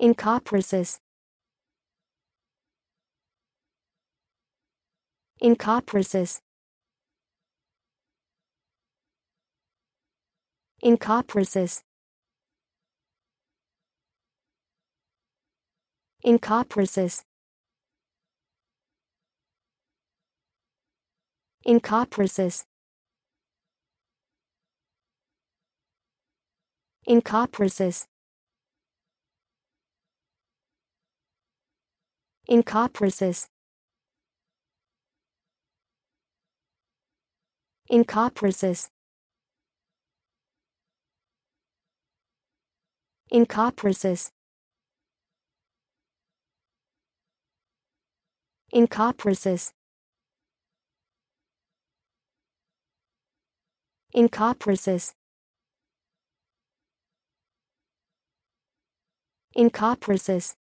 incorporates incorporates incorporates incorporates incorporates incorporates encompasses encompasses encompasses encompasses encompasses encompasses